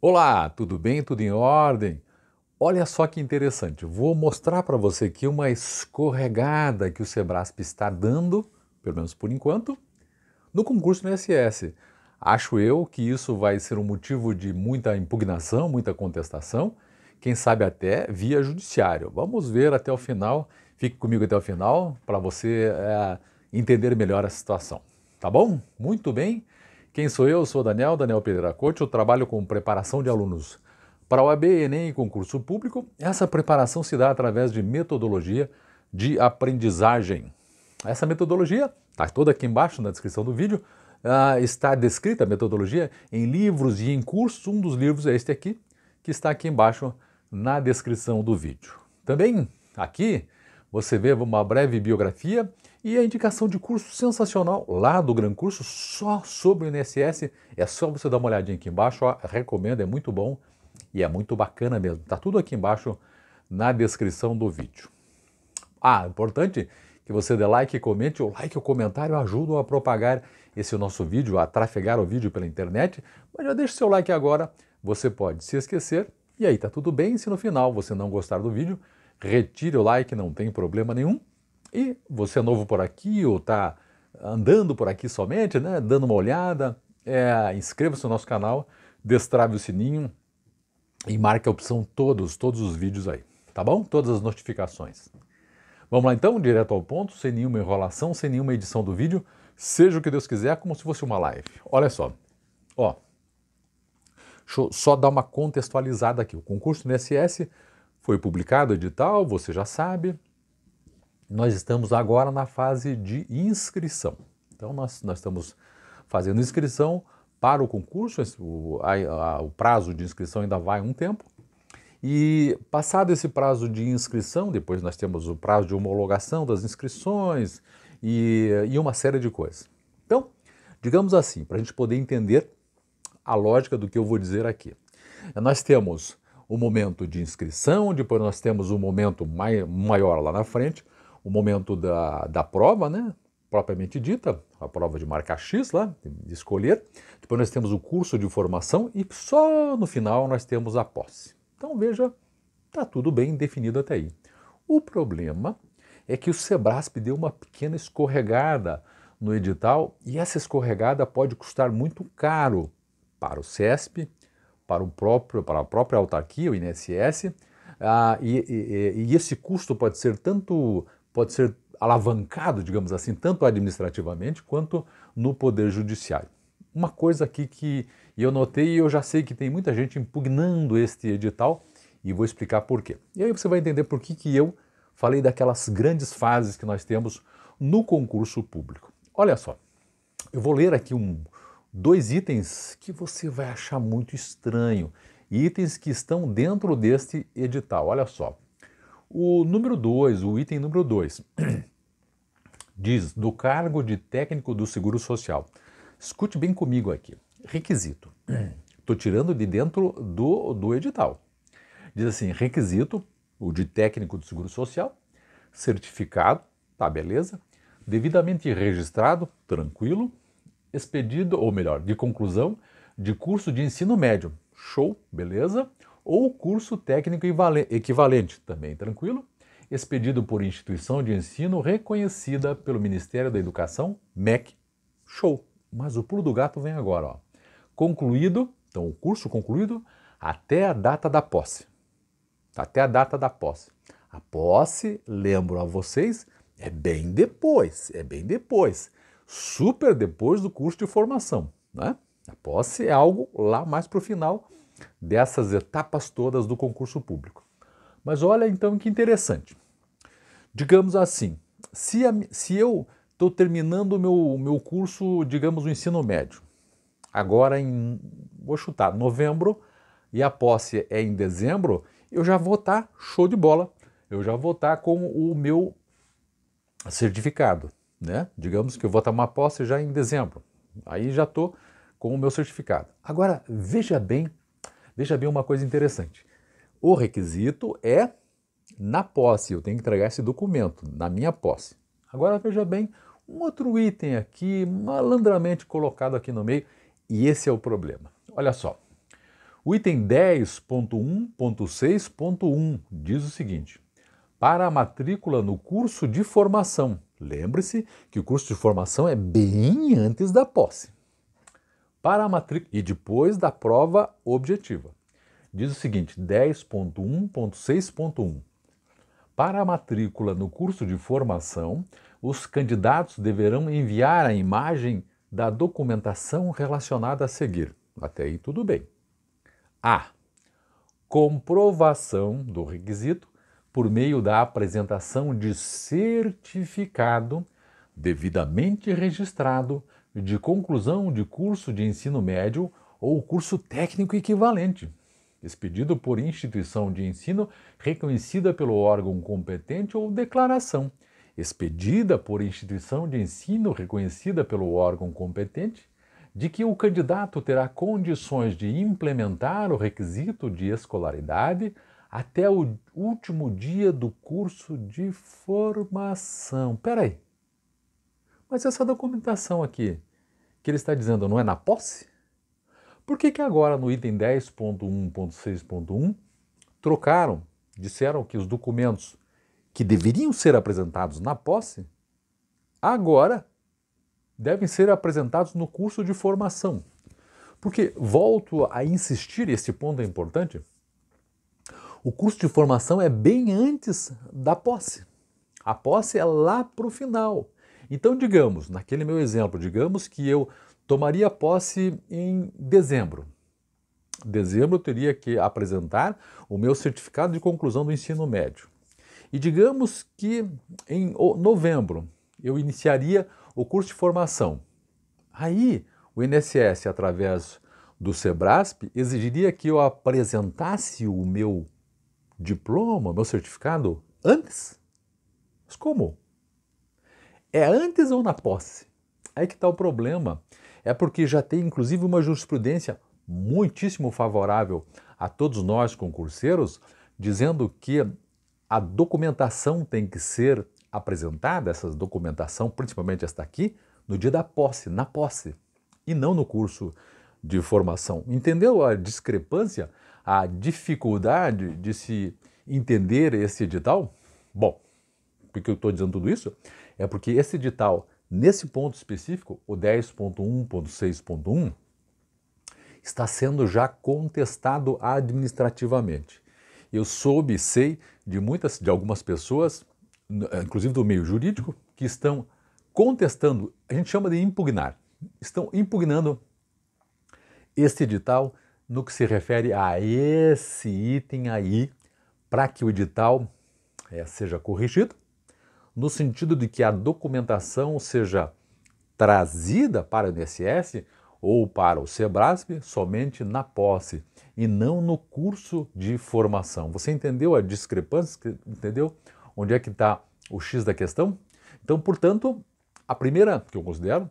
Olá, tudo bem? Tudo em ordem? Olha só que interessante, vou mostrar para você aqui uma escorregada que o Sebrasp está dando, pelo menos por enquanto, no concurso do SS. Acho eu que isso vai ser um motivo de muita impugnação, muita contestação, quem sabe até via judiciário. Vamos ver até o final, fique comigo até o final para você é, entender melhor a situação, tá bom? Muito bem. Quem sou eu? Sou Daniel, Daniel Pereira Corte. Eu trabalho com preparação de alunos para o AB, Enem e concurso público. Essa preparação se dá através de metodologia de aprendizagem. Essa metodologia está toda aqui embaixo na descrição do vídeo. Uh, está descrita a metodologia em livros e em cursos. Um dos livros é este aqui, que está aqui embaixo na descrição do vídeo. Também aqui você vê uma breve biografia e a indicação de curso sensacional lá do Gran Curso, só sobre o INSS. É só você dar uma olhadinha aqui embaixo, ó, recomendo, é muito bom e é muito bacana mesmo. Tá tudo aqui embaixo na descrição do vídeo. Ah, importante que você dê like, comente, o like e o comentário ajudam a propagar esse nosso vídeo, a trafegar o vídeo pela internet. Mas já deixa o seu like agora, você pode se esquecer. E aí, tá tudo bem? Se no final você não gostar do vídeo, retire o like, não tem problema nenhum. E você é novo por aqui ou está andando por aqui somente, né, dando uma olhada, é, inscreva-se no nosso canal, destrave o sininho e marque a opção todos, todos os vídeos aí, tá bom? Todas as notificações. Vamos lá então, direto ao ponto, sem nenhuma enrolação, sem nenhuma edição do vídeo, seja o que Deus quiser, como se fosse uma live. Olha só, ó, deixa eu só dar uma contextualizada aqui. O concurso do INSS foi publicado, edital, você já sabe, nós estamos agora na fase de inscrição. Então, nós, nós estamos fazendo inscrição para o concurso, o, a, a, o prazo de inscrição ainda vai um tempo. E passado esse prazo de inscrição, depois nós temos o prazo de homologação das inscrições e, e uma série de coisas. Então, digamos assim, para a gente poder entender a lógica do que eu vou dizer aqui. Nós temos o momento de inscrição, depois nós temos o momento mai maior lá na frente, o momento da, da prova, né? propriamente dita, a prova de marca X lá, de escolher. Depois nós temos o curso de formação e só no final nós temos a posse. Então veja, está tudo bem definido até aí. O problema é que o Sebrasp deu uma pequena escorregada no edital e essa escorregada pode custar muito caro para o CESP, para, o próprio, para a própria autarquia, o INSS, ah, e, e, e esse custo pode ser tanto pode ser alavancado, digamos assim, tanto administrativamente quanto no poder judiciário. Uma coisa aqui que eu notei e eu já sei que tem muita gente impugnando este edital e vou explicar por quê. E aí você vai entender por que, que eu falei daquelas grandes fases que nós temos no concurso público. Olha só, eu vou ler aqui um, dois itens que você vai achar muito estranho, itens que estão dentro deste edital. Olha só, o número 2, o item número 2, diz do cargo de técnico do Seguro Social. Escute bem comigo aqui. Requisito. Estou tirando de dentro do, do edital. Diz assim: requisito, o de técnico do Seguro Social, certificado, tá beleza, devidamente registrado, tranquilo, expedido, ou melhor, de conclusão, de curso de ensino médio, show, beleza, ou curso técnico equivalente, também tranquilo, expedido por instituição de ensino reconhecida pelo Ministério da Educação, MEC. Show! Mas o pulo do gato vem agora, ó. Concluído, então o curso concluído até a data da posse. Até a data da posse. A posse, lembro a vocês, é bem depois, é bem depois, super depois do curso de formação, né? A posse é algo lá mais para o final dessas etapas todas do concurso público. Mas olha então que interessante. Digamos assim, se, a, se eu estou terminando o meu, meu curso, digamos, o ensino médio, agora em, vou chutar, novembro, e a posse é em dezembro, eu já vou estar tá show de bola, eu já vou estar tá com o meu certificado, né? Digamos que eu vou tomar tá uma posse já em dezembro, aí já estou com o meu certificado. Agora, veja bem Deixa bem uma coisa interessante. O requisito é na posse, eu tenho que entregar esse documento na minha posse. Agora veja bem, um outro item aqui, malandramente colocado aqui no meio, e esse é o problema. Olha só. O item 10.1.6.1 diz o seguinte: para a matrícula no curso de formação. Lembre-se que o curso de formação é bem antes da posse para a matrícula e depois da prova objetiva. Diz o seguinte: 10.1.6.1. Para a matrícula no curso de formação, os candidatos deverão enviar a imagem da documentação relacionada a seguir. Até aí tudo bem. A. Comprovação do requisito por meio da apresentação de certificado devidamente registrado de conclusão de curso de ensino médio ou curso técnico equivalente, expedido por instituição de ensino reconhecida pelo órgão competente ou declaração, expedida por instituição de ensino reconhecida pelo órgão competente, de que o candidato terá condições de implementar o requisito de escolaridade até o último dia do curso de formação. Peraí, mas essa documentação aqui, que ele está dizendo não é na posse? Por que, que agora no item 10.1.6.1 trocaram, disseram que os documentos que deveriam ser apresentados na posse, agora devem ser apresentados no curso de formação? Porque, volto a insistir, esse ponto é importante, o curso de formação é bem antes da posse. A posse é lá para o final. Então, digamos, naquele meu exemplo, digamos que eu tomaria posse em dezembro. Dezembro eu teria que apresentar o meu certificado de conclusão do ensino médio. E digamos que em novembro eu iniciaria o curso de formação. Aí, o INSS, através do SEBRASP, exigiria que eu apresentasse o meu diploma, meu certificado, antes? Mas como? É antes ou na posse? Aí que está o problema. É porque já tem inclusive uma jurisprudência muitíssimo favorável a todos nós concurseiros, dizendo que a documentação tem que ser apresentada, essa documentação, principalmente esta aqui, no dia da posse, na posse, e não no curso de formação. Entendeu a discrepância, a dificuldade de se entender esse edital? Bom, porque eu estou dizendo tudo isso? é porque esse edital, nesse ponto específico, o 10.1.6.1, está sendo já contestado administrativamente. Eu soube, sei de muitas, de algumas pessoas, eh, inclusive do meio jurídico, que estão contestando, a gente chama de impugnar, estão impugnando este edital no que se refere a esse item aí, para que o edital é, seja corrigido no sentido de que a documentação seja trazida para o INSS ou para o SEBRASP somente na posse e não no curso de formação. Você entendeu a discrepância? Entendeu onde é que está o X da questão? Então, portanto, a primeira que eu considero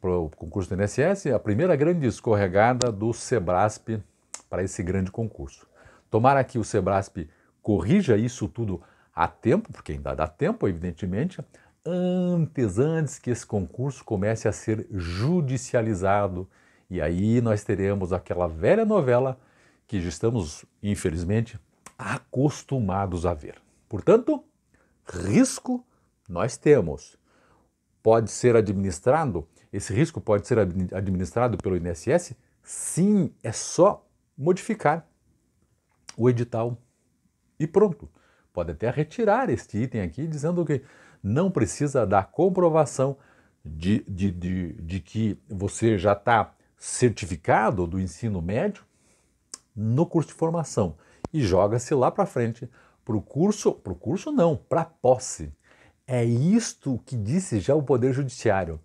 para o concurso do INSS, a primeira grande escorregada do SEBRASP para esse grande concurso. Tomara que o SEBRASP corrija isso tudo a tempo, porque ainda dá tempo, evidentemente, antes, antes que esse concurso comece a ser judicializado. E aí nós teremos aquela velha novela que já estamos, infelizmente, acostumados a ver. Portanto, risco nós temos. Pode ser administrado? Esse risco pode ser administrado pelo INSS? Sim, é só modificar o edital e pronto pode até retirar este item aqui, dizendo que não precisa da comprovação de, de, de, de que você já está certificado do ensino médio no curso de formação e joga-se lá para frente para o curso, para o curso não, para a posse. É isto que disse já o Poder Judiciário.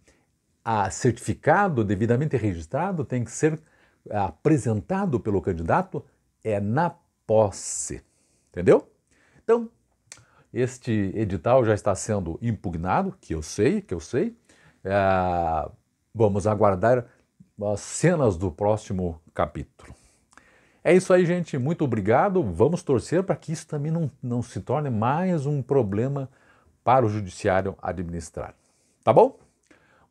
A certificado devidamente registrado tem que ser é, apresentado pelo candidato é na posse. Entendeu? Então, este edital já está sendo impugnado, que eu sei, que eu sei. É, vamos aguardar as cenas do próximo capítulo. É isso aí, gente. Muito obrigado. Vamos torcer para que isso também não, não se torne mais um problema para o judiciário administrar. Tá bom?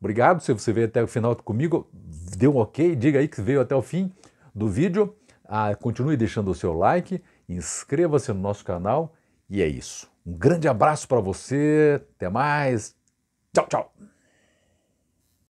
Obrigado. Se você veio até o final comigo, dê um ok, diga aí que veio até o fim do vídeo. Ah, continue deixando o seu like, inscreva-se no nosso canal e é isso. Um grande abraço para você, até mais. Tchau, tchau.